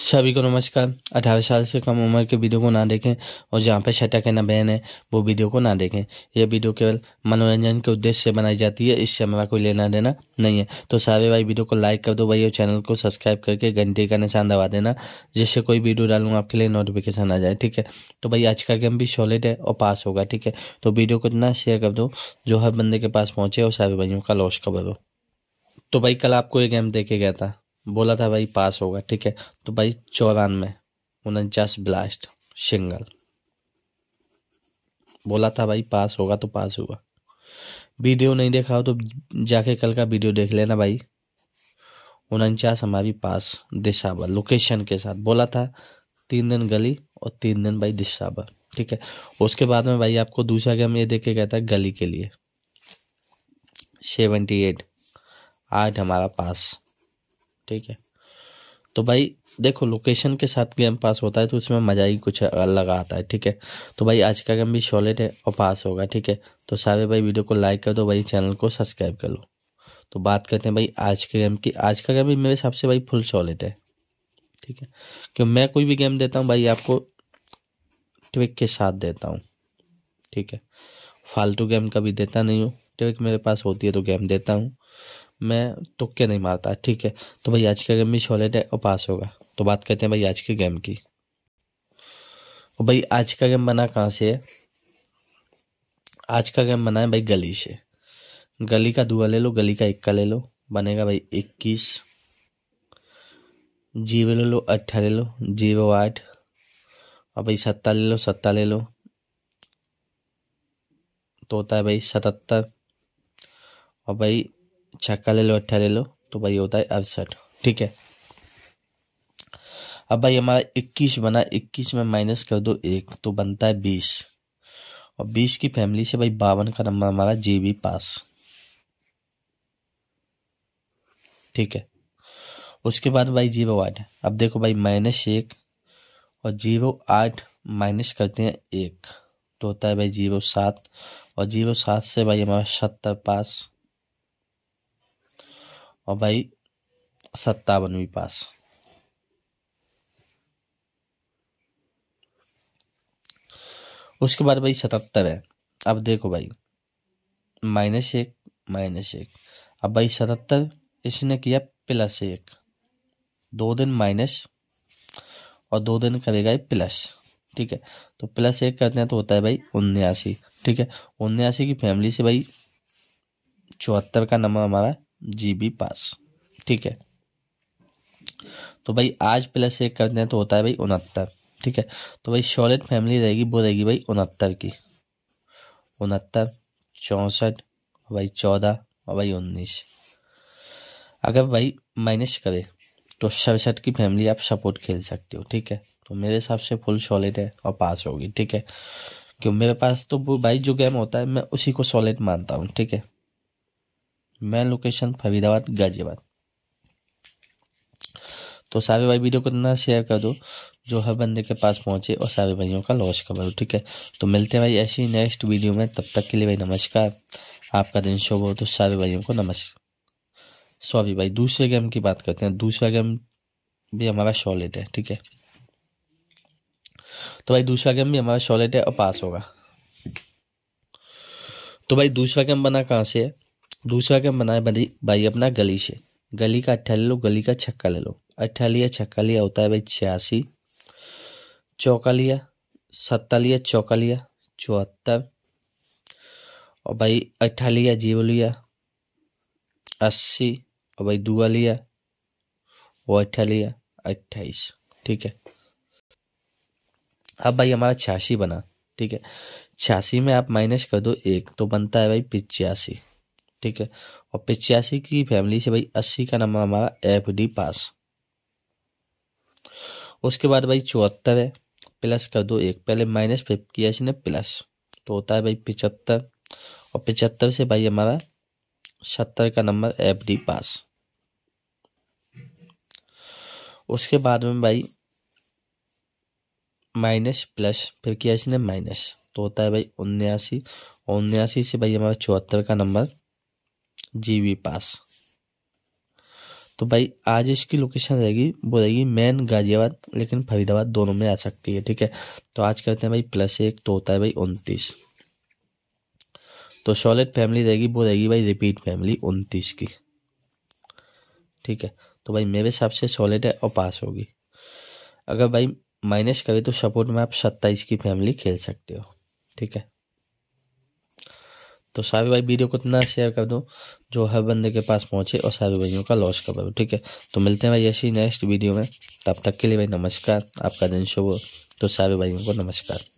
सभी को नमस्कार अठारह साल से कम उम्र के वीडियो को ना देखें और जहाँ पे शटक है ना बहन है वो वीडियो को ना देखें यह वीडियो केवल मनोरंजन के उद्देश्य से बनाई जाती है इससे हमारा कोई लेना देना नहीं है तो सारे भाई वीडियो को लाइक कर दो भाई और चैनल को सब्सक्राइब करके घंटे का निशान दबा देना जिससे कोई वीडियो डालूँ आपके लिए नोटिफिकेशन आ जाए ठीक है तो भाई आज का गेम भी सॉलिड है और पास होगा ठीक है तो वीडियो को इतना शेयर कर दो जो हर बंदे के पास पहुँचे और सारे भाइयों का लॉस कवर हो तो भाई कल आपको ये गेम देखे गया था बोला था भाई पास होगा ठीक है तो भाई चौरानवे उनचास ब्लास्ट सिंगल बोला था भाई पास होगा तो पास हुआ वीडियो नहीं देखा हो तो जाके कल का वीडियो देख लेना भाई उनचास हमारी पास दिशाबा लोकेशन के साथ बोला था तीन दिन गली और तीन दिन भाई दिशाबा ठीक है उसके बाद में भाई आपको दूसरा गेम ये देख के कहता है गली के लिए सेवेंटी एट आठ हमारा पास ठीक है तो भाई देखो लोकेशन के साथ गेम पास होता है तो उसमें मज़ा ही कुछ अलग आता है ठीक है तो भाई आज का गेम भी शॉलेट है और पास होगा ठीक है तो सारे भाई वीडियो को लाइक कर दो भाई चैनल को सब्सक्राइब कर लो तो बात करते हैं भाई आज के गेम की आज का गेम भी मेरे हिसाब से भाई फुल शॉलेट है ठीक है क्योंकि मैं कोई भी गेम देता हूँ भाई आपको ट्विक के साथ देता हूँ ठीक है फालतू गेम कभी देता नहीं हूँ ट्विक मेरे पास होती है तो गेम देता हूँ मैं तुक्के नहीं मारता ठीक है तो भाई आज का गेम भी शोले है और पास होगा तो बात करते हैं भाई आज के गेम की और भाई आज का गेम बना कहाँ से है आज का गेम बना है भाई गली से गली का दुआ ले लो गली का इक्का ले लो बनेगा भाई इक्कीस जीरो ले लो अट्ठा ले लो जीरो आठ और भाई सत्ता ले लो सत्ता ले लो तो होता है भाई सतहत्तर और भाई छक्का ले लो अट्ठा ले लो तो भाई होता है अड़सठ ठीक है अब भाई हमारा इक्कीस बना इक्कीस में माइनस कर दो एक तो बनता है बीस और बीस की फैमिली से भाई बावन का नंबर हमारा जे बी पास ठीक है उसके बाद भाई जीरो आठ अब देखो भाई माइनस एक और जीरो आठ माइनस करते हैं एक तो होता है भाई जीरो सात और जीरो सात से भाई हमारा सत्तर पास और भाई सत्तावनवीं पास उसके बाद भाई सतहत्तर है अब देखो भाई माइनस एक माइनस एक अब भाई सतहत्तर इसने किया प्लस एक दो दिन माइनस और दो दिन करेगा ये प्लस ठीक है तो प्लस एक करते हैं तो होता है भाई उन्यासी ठीक है उन्यासी की फैमिली से भाई चौहत्तर का नंबर हमारा जी पास ठीक है तो भाई आज प्लस एक करते हैं तो होता है भाई उनहत्तर ठीक है तो भाई शॉलिड फैमिली रहेगी वो रहेगी भाई उनहत्तर की उनहत्तर चौंसठ भाई चौदह और भाई उन्नीस अगर भाई माइनस करे तो सड़सठ की फैमिली आप सपोर्ट खेल सकते हो ठीक है तो मेरे हिसाब से फुल सॉलिड है और पास होगी ठीक है क्यों मेरे पास तो भाई जो गेम होता है मैं उसी को सॉलिड मानता हूँ ठीक है मेन लोकेशन फरीदाबाद गाजियाबाद तो सारे भाई वीडियो को इतना शेयर कर दो जो हर बंदे के पास पहुंचे और सारे भाइयों का लॉस खबर हो ठीक है तो मिलते हैं भाई ऐसी नेक्स्ट वीडियो में तब तक के लिए भाई नमस्कार आपका दिन शुभ हो तो सारे भाइयों को नमस्कार सॉरी भाई दूसरे गेम की बात करते हैं दूसरा गेम भी हमारा सॉलिड है ठीक है तो भाई दूसरा गेम भी हमारा शॉलेट है और पास होगा तो भाई दूसरा गेम बना कहाँ से है दूसरा क्या बनाए भाई भाई अपना गली से गली का अट्ठा ले लो गली का छक्का ले लो अट्ठा लिया छक्का लिया होता है भाई छियासी चौका लिया सत्ता लिया चौका लिया चौहत्तर और भाई अट्ठा लिया जीव लिया अस्सी और भाई दुआ लिया और अट्ठा लिया अट्ठाईस ठीक है अब भाई हमारा छियासी बना ठीक है छियासी में आप माइनस कर दो एक तो बनता है भाई पिचासी ठीक है और पिचासी की फैमिली से भाई अस्सी का नंबर हमारा एफ डी पास उसके बाद भाई चौहत्तर है प्लस कर दो एक पहले माइनस फिर किया इसने प्लस तो होता है भाई पिचहत्तर और पिचहत्तर से भाई हमारा सत्तर का नंबर एफ डी पास उसके बाद में भाई माइनस प्लस फिर किया इसने माइनस तो होता है भाई उन्यासी और उन्यासी से भाई हमारा चौहत्तर का नंबर जी बी पास तो भाई आज इसकी लोकेशन रहेगी वो रहेगी मेन गाजियाबाद लेकिन फरीदाबाद दोनों में आ सकती है ठीक है तो आज करते हैं भाई प्लस एक तो होता है भाई उनतीस तो सॉलिड फैमिली रहेगी वो रहेगी भाई रिपीट फैमिली उनतीस की ठीक है तो भाई मेरे हिसाब से सॉलिड है और पास होगी अगर भाई माइनस करे तो सपोर्ट में आप सत्ताईस की फैमिली खेल सकते हो ठीक है तो सारे भाई वीडियो को इतना शेयर कर दो जो हर बंदे के पास पहुंचे और सारे भाइयों का लॉस कर दो ठीक है तो मिलते हैं भाई ऐसी नेक्स्ट वीडियो में तब तक के लिए भाई नमस्कार आपका दिन शुभ हो तो सारे भाइयों को नमस्कार